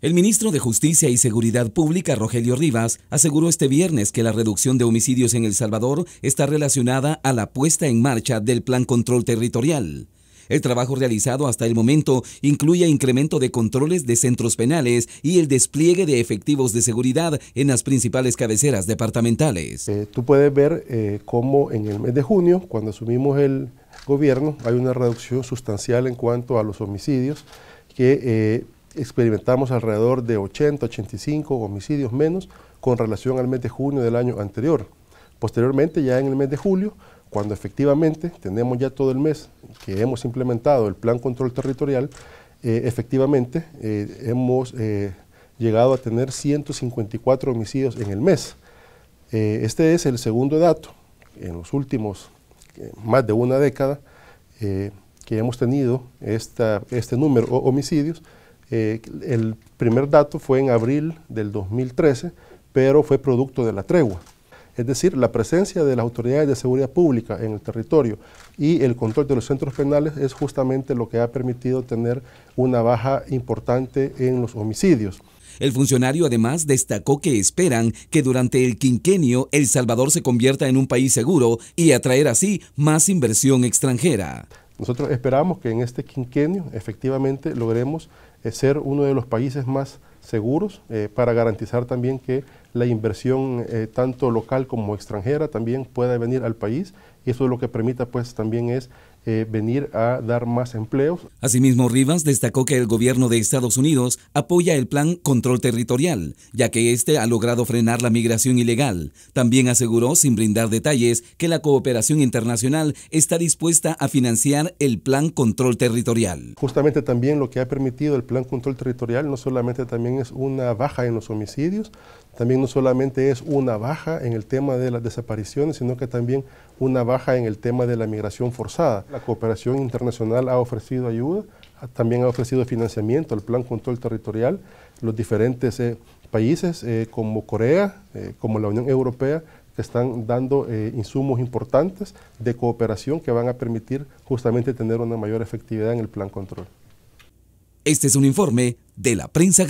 El ministro de Justicia y Seguridad Pública, Rogelio Rivas, aseguró este viernes que la reducción de homicidios en El Salvador está relacionada a la puesta en marcha del Plan Control Territorial. El trabajo realizado hasta el momento incluye incremento de controles de centros penales y el despliegue de efectivos de seguridad en las principales cabeceras departamentales. Eh, tú puedes ver eh, cómo en el mes de junio, cuando asumimos el gobierno, hay una reducción sustancial en cuanto a los homicidios que... Eh, experimentamos alrededor de 80, 85 homicidios menos con relación al mes de junio del año anterior. Posteriormente, ya en el mes de julio, cuando efectivamente tenemos ya todo el mes que hemos implementado el plan control territorial, eh, efectivamente eh, hemos eh, llegado a tener 154 homicidios en el mes. este es el segundo dato en los últimos más de una década que hemos tenido este número de homicidios eh, el primer dato fue en abril del 2013, pero fue producto de la tregua. Es decir, la presencia de las autoridades de seguridad pública en el territorio y el control de los centros penales es justamente lo que ha permitido tener una baja importante en los homicidios. El funcionario además destacó que esperan que durante el quinquenio El Salvador se convierta en un país seguro y atraer así más inversión extranjera. Nosotros esperamos que en este quinquenio efectivamente logremos eh, ser uno de los países más seguros eh, para garantizar también que la inversión eh, tanto local como extranjera también pueda venir al país y eso es lo que permita pues también es eh, venir a dar más empleos. Asimismo, Rivas destacó que el gobierno de Estados Unidos apoya el plan control territorial, ya que este ha logrado frenar la migración ilegal. También aseguró, sin brindar detalles, que la cooperación internacional está dispuesta a financiar el plan control territorial. Justamente también lo que ha permitido el plan control territorial, no solamente también es una baja en los homicidios, también no solamente es una baja en el tema de las desapariciones, sino que también una baja en el tema de la migración forzada. La cooperación internacional ha ofrecido ayuda, ah, también ha ofrecido financiamiento al Plan Control Territorial. Los diferentes eh, países eh, como Corea, eh, como la Unión Europea, que están dando insumos importantes de cooperación que van a permitir justamente tener una mayor efectividad en el plan control. Este es un informe de la prensa